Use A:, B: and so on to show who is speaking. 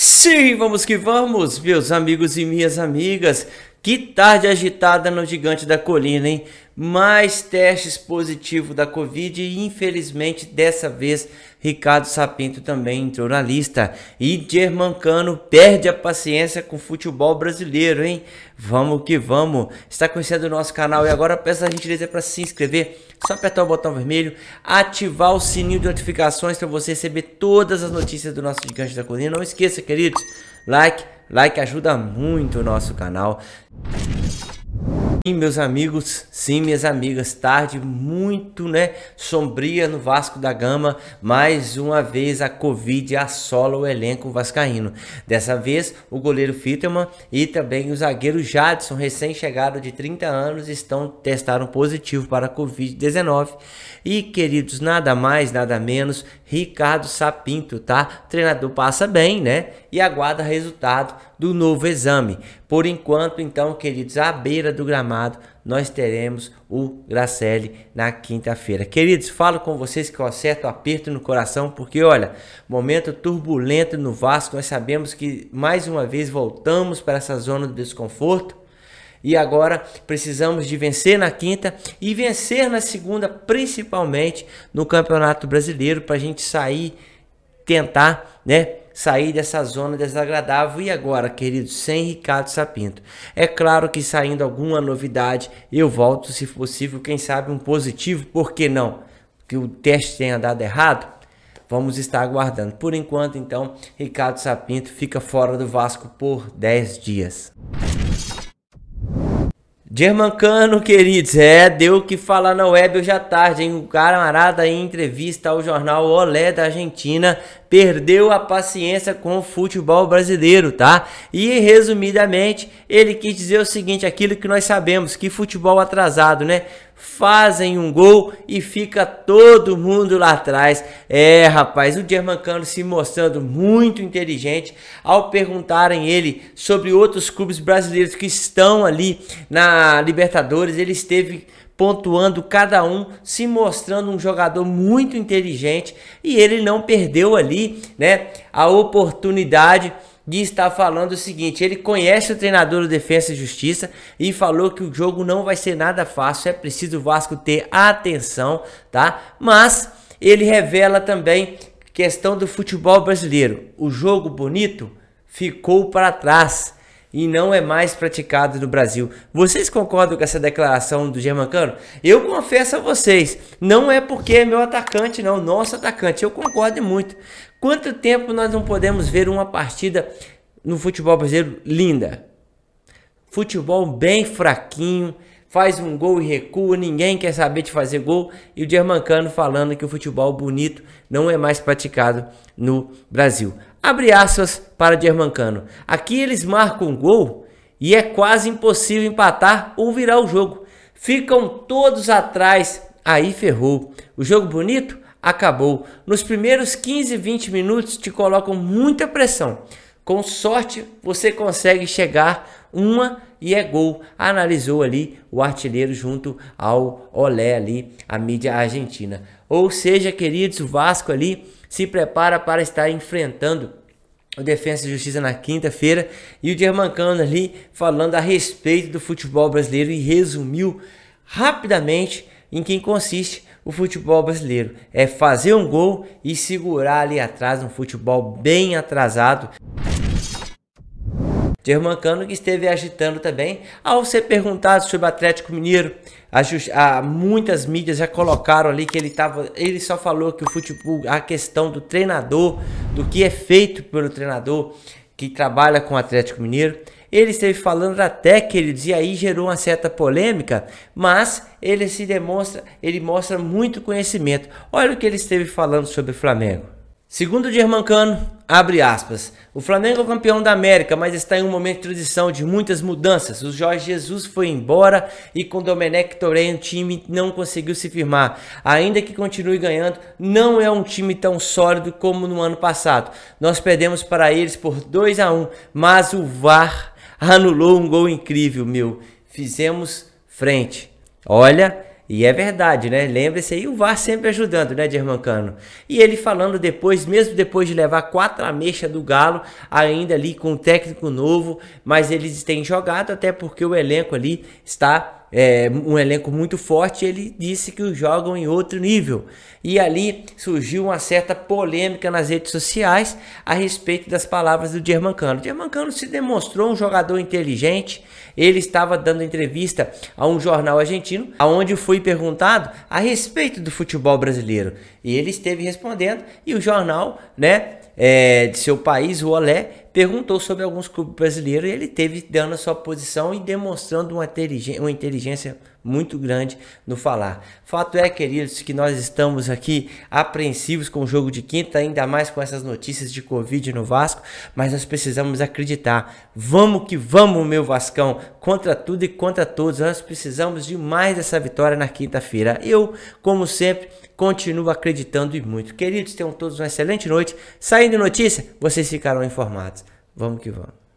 A: Sim, vamos que vamos, meus amigos e minhas amigas. Que tarde agitada no Gigante da Colina, hein? mais testes positivos da Covid e infelizmente dessa vez Ricardo Sapinto também entrou na lista. E Germancano perde a paciência com o futebol brasileiro, hein? Vamos que vamos. Está conhecendo o nosso canal e agora peço a gentileza para se inscrever. Só apertar o botão vermelho, ativar o sininho de notificações para você receber todas as notícias do nosso Gigante da Colina. Não esqueça, queridos, like, like ajuda muito o nosso canal. Sim, meus amigos, sim, minhas amigas, tarde muito, né, sombria no Vasco da Gama. Mais uma vez a Covid assola o elenco vascaíno. Dessa vez, o goleiro Fitterman e também o zagueiro Jadson, recém-chegado de 30 anos, estão testaram positivo para a Covid-19. E, queridos, nada mais, nada menos, Ricardo Sapinto, tá? O treinador passa bem, né? e aguarda resultado do novo exame. Por enquanto, então, queridos, à beira do gramado, nós teremos o Gracelli na quinta-feira. Queridos, falo com vocês que eu acerto aperto no coração, porque olha, momento turbulento no Vasco, nós sabemos que mais uma vez voltamos para essa zona do desconforto. E agora precisamos de vencer na quinta e vencer na segunda, principalmente no Campeonato Brasileiro, para a gente sair tentar, né? Sair dessa zona desagradável. E agora, querido, sem Ricardo Sapinto. É claro que saindo alguma novidade, eu volto, se possível, quem sabe um positivo, por que não? Que o teste tenha dado errado, Vamos estar aguardando. Por enquanto, então, Ricardo Sapinto fica fora do Vasco por 10 dias. Germancano, queridos, é, deu o que falar na web hoje à tarde, hein? O camarada em entrevista ao jornal Olé da Argentina perdeu a paciência com o futebol brasileiro, tá? E resumidamente, ele quis dizer o seguinte, aquilo que nós sabemos, que futebol atrasado, né? Fazem um gol e fica todo mundo lá atrás. É, rapaz, o Germancano se mostrando muito inteligente ao perguntarem ele sobre outros clubes brasileiros que estão ali na Libertadores, ele esteve pontuando cada um, se mostrando um jogador muito inteligente e ele não perdeu ali, né, a oportunidade de estar falando o seguinte: ele conhece o treinador do Defesa e Justiça e falou que o jogo não vai ser nada fácil, é preciso o Vasco ter atenção, tá? Mas ele revela também questão do futebol brasileiro: o jogo bonito ficou para trás e não é mais praticado no Brasil. Vocês concordam com essa declaração do Germancano? Eu confesso a vocês, não é porque é meu atacante, não, nosso atacante. Eu concordo muito. Quanto tempo nós não podemos ver uma partida no futebol brasileiro linda? Futebol bem fraquinho, faz um gol e recua, ninguém quer saber de fazer gol. E o Germancano falando que o futebol bonito não é mais praticado no Brasil. Abre aspas para Germancano. Aqui eles marcam um gol e é quase impossível empatar ou virar o jogo. Ficam todos atrás, aí ferrou. O jogo bonito acabou. Nos primeiros 15, 20 minutos te colocam muita pressão. Com sorte você consegue chegar uma e é gol. Analisou ali o artilheiro junto ao Olé ali, a mídia argentina. Ou seja, queridos, o Vasco ali se prepara para estar enfrentando o Defensa e Justiça na quinta-feira e o Germancano ali falando a respeito do futebol brasileiro e resumiu rapidamente em quem consiste o futebol brasileiro. É fazer um gol e segurar ali atrás um futebol bem atrasado. Germancano que esteve agitando também ao ser perguntado sobre o Atlético Mineiro. A, a, muitas mídias já colocaram ali que ele tava, ele só falou que o futebol, a questão do treinador do que é feito pelo treinador que trabalha com o Atlético Mineiro. Ele esteve falando até, que ele dizia aí gerou uma certa polêmica, mas ele se demonstra, ele mostra muito conhecimento. Olha o que ele esteve falando sobre o Flamengo. Segundo Germancano, abre aspas, o Flamengo é campeão da América, mas está em um momento de transição de muitas mudanças. O Jorge Jesus foi embora e com Domenech Torren o time não conseguiu se firmar. Ainda que continue ganhando, não é um time tão sólido como no ano passado. Nós perdemos para eles por 2 a 1, um, mas o VAR anulou um gol incrível, meu. Fizemos frente. Olha, e é verdade, né? Lembre-se aí, o VAR sempre ajudando, né, Germancano? E ele falando depois, mesmo depois de levar quatro ameixas do Galo, ainda ali com um técnico novo, mas eles têm jogado até porque o elenco ali está é, um elenco muito forte, ele disse que os jogam em outro nível. E ali surgiu uma certa polêmica nas redes sociais a respeito das palavras do Germancano. O Germancano se demonstrou um jogador inteligente, ele estava dando entrevista a um jornal argentino, aonde foi perguntado a respeito do futebol brasileiro. E ele esteve respondendo e o jornal, né, é, de seu país, o Olé, perguntou sobre alguns clubes brasileiros e ele teve dando a sua posição e demonstrando uma inteligência, uma inteligência muito grande no falar. Fato é, queridos, que nós estamos aqui apreensivos com o jogo de quinta, ainda mais com essas notícias de Covid no Vasco, mas nós precisamos acreditar. Vamos que vamos, meu Vascão, contra tudo e contra todos. Nós precisamos de mais dessa vitória na quinta-feira. Eu, como sempre, continuo acreditando e muito. Queridos, tenham todos uma excelente noite. Saindo notícia, vocês ficarão informados. Vamos que vamos.